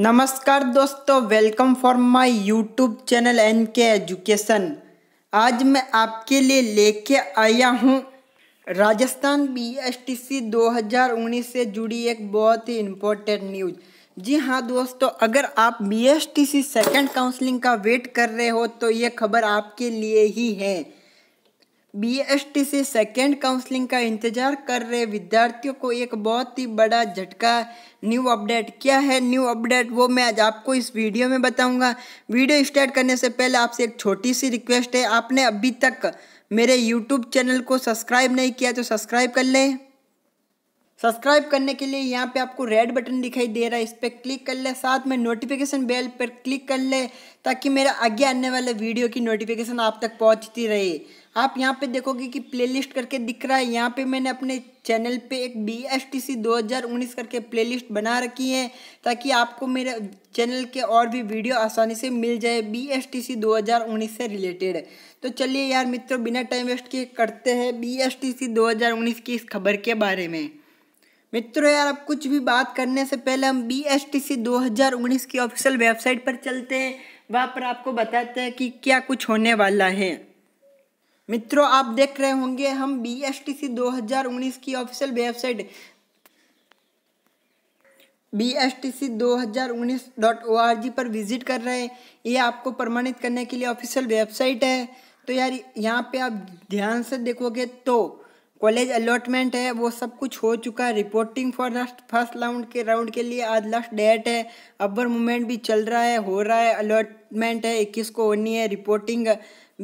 नमस्कार दोस्तों welcome for my YouTube channel N K education आज मैं आपके लिए लेके आया हूँ राजस्थान हज़ार 2019 से जुड़ी एक बहुत ही इम्पोर्टेंट न्यूज़ जी हाँ दोस्तों अगर आप सी सेकंड काउंसलिंग का वेट कर रहे हो तो ये खबर आपके लिए ही है बीएसटी से सेकेंड काउंसलिंग का इंतजार कर रहे विद्यार्थियों को एक बहुत ही बड़ा झटका न्यू अपडेट क्या है न्यू अपडेट वो मैं आज आपको इस वीडियो में बताऊंगा वीडियो स्टार्ट करने से पहले आपसे एक छोटी सी रिक्वेस्ट है आपने अभी तक मेरे यूट्यूब चैनल को सब्सक्राइब नहीं किया तो सब्सक्राइब कर लें सब्सक्राइब करने के लिए यहाँ पे आपको रेड बटन दिखाई दे रहा है इस पर क्लिक कर ले साथ में नोटिफिकेशन बेल पर क्लिक कर ले ताकि मेरा आगे आने वाले वीडियो की नोटिफिकेशन आप तक पहुँचती रहे आप यहाँ पे देखोगे कि प्लेलिस्ट करके दिख रहा है यहाँ पे मैंने अपने चैनल पे एक बी एस टी सी दो हज़ार उन्नीस करके प्लेलिस्ट बना रखी है ताकि आपको मेरे चैनल के और भी वीडियो आसानी से मिल जाए बी एस टी सी दो हज़ार उन्नीस से रिलेटेड तो चलिए यार मित्रों बिना टाइम वेस्ट किए करते हैं बी एस टी सी दो हज़ार उन्नीस की इस खबर के बारे में मित्रों यार अब कुछ भी बात करने से पहले हम बी एस टी सी दो हज़ार उन्नीस की ऑफिशियल वेबसाइट पर चलते हैं वहाँ पर आपको बताते हैं कि क्या कुछ होने वाला है मित्रों आप देख रहे होंगे हम बी एस टी सी दो हजार उन्नीस की official website B S T C दो हजार उन्नीस डॉट ओ आर जी पर विजिट कर रहे हैं ये आपको प्रमाणित करने के लिए ऑफिशियल वेबसाइट है तो यार यहाँ पे आप ध्यान से देखोगे तो कॉलेज अलॉटमेंट है वो सब कुछ हो चुका है reporting for last first round के राउंड के लिए आज लास्ट डेट है अपर मूवमेंट भी चल रहा है हो रहा है अलॉटमेंट है इक्कीस को होनी है रिपोर्टिंग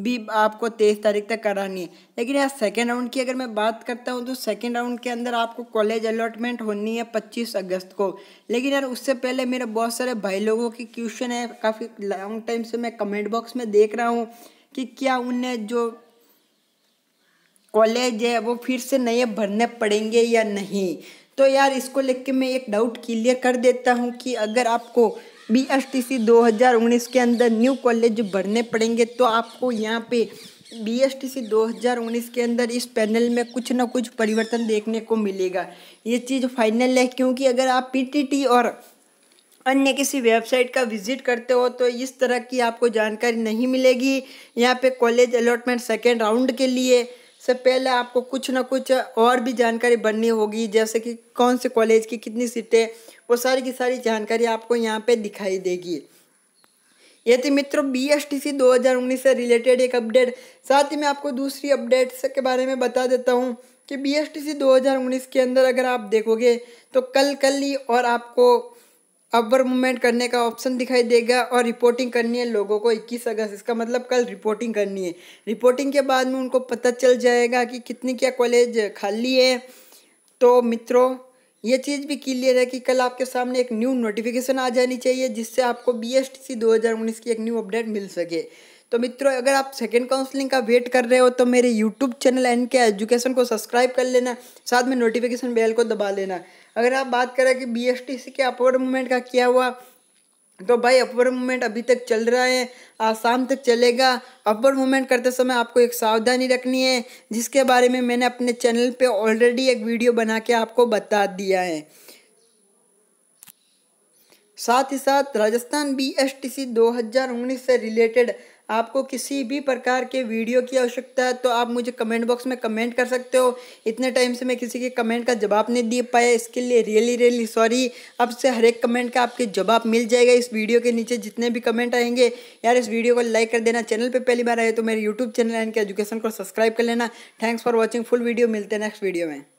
भी आपको तेईस तारीख तक करानी है लेकिन यार सेकेंड राउंड की अगर मैं बात करता हूँ तो सेकेंड राउंड के अंदर आपको कॉलेज अलॉटमेंट होनी है पच्चीस अगस्त को लेकिन यार उससे पहले मेरे बहुत सारे भाई लोगों की क्वेश्चन है काफ़ी लॉन्ग टाइम से मैं कमेंट बॉक्स में देख रहा हूँ कि क्या उन्हें जो कॉलेज है वो फिर से नए भरने पड़ेंगे या नहीं तो यार इसको लेके मैं एक डाउट क्लियर कर देता हूँ कि अगर आपको बी एस टी सी दो हज़ार उन्नीस के अंदर न्यू कॉलेज भरने पड़ेंगे तो आपको यहाँ पे बी एस टी सी दो हज़ार उन्नीस के अंदर इस पैनल में कुछ ना कुछ परिवर्तन देखने को मिलेगा ये चीज़ फाइनल है क्योंकि अगर आप पी टी टी और अन्य किसी वेबसाइट का विजिट करते हो तो इस तरह की आपको जानकारी नहीं मिलेगी यहाँ पे कॉलेज अलॉटमेंट सेकेंड राउंड के लिए से पहले आपको कुछ ना कुछ और भी जानकारी बननी होगी जैसे कि कौन से कॉलेज की कितनी सीटें वो सारी की सारी जानकारी आपको यहाँ पे दिखाई देगी ये थी मित्रों बी एस टी सी दो हज़ार उन्नीस से रिलेटेड एक अपडेट साथ ही मैं आपको दूसरी अपडेट्स के बारे में बता देता हूँ कि बी एस टी सी दो हज़ार उन्नीस के अंदर अगर आप देखोगे तो कल कल ही और आपको अपर मूवमेंट करने का ऑप्शन दिखाई देगा और रिपोर्टिंग करनी है लोगों को 21 अगस्त इसका मतलब कल रिपोर्टिंग करनी है रिपोर्टिंग के बाद में उनको पता चल जाएगा कि कितनी क्या कॉलेज खाली है तो मित्रों ये चीज़ भी क्लियर है कि कल आपके सामने एक न्यू नोटिफिकेशन आ जानी चाहिए जिससे आपको बी एस सी दो हज़ार उन्नीस की एक न्यू अपडेट मिल सके तो मित्रों अगर आप सेकेंड काउंसलिंग का वेट कर रहे हो तो मेरे YouTube channel N K education को सब्सक्राइब कर लेना साथ में नोटिफिकेशन बेल को दबा लेना अगर आप बात करें कि बी के अपवर्ड मूवमेंट का किया हुआ तो भाई अपवर्ड मूवमेंट अभी तक चल रहा है आज शाम तक चलेगा अपवर्ड मूवमेंट करते समय आपको एक सावधानी रखनी है जिसके बारे में मैंने अपने चैनल पे ऑलरेडी एक वीडियो बना के आपको बता दिया है साथ ही साथ Rajasthan B S T C दो हजार उन्नीस से रिलेटेड आपको किसी भी प्रकार के वीडियो की आवश्यकता है तो आप मुझे कमेंट बॉक्स में कमेंट कर सकते हो इतने टाइम से मैं किसी के कमेंट का जवाब नहीं दे पाया इसके लिए रियली रियली सॉरी अब से हर एक कमेंट का आपके जवाब मिल जाएगा इस वीडियो के नीचे जितने भी कमेंट आएंगे यार इस वीडियो को लाइक कर देना चैनल पर पहली बार आए तो मेरे YouTube channel N K education को सब्सक्राइब कर लेना thanks for watching full video मिलते हैं नेक्स्ट वीडियो में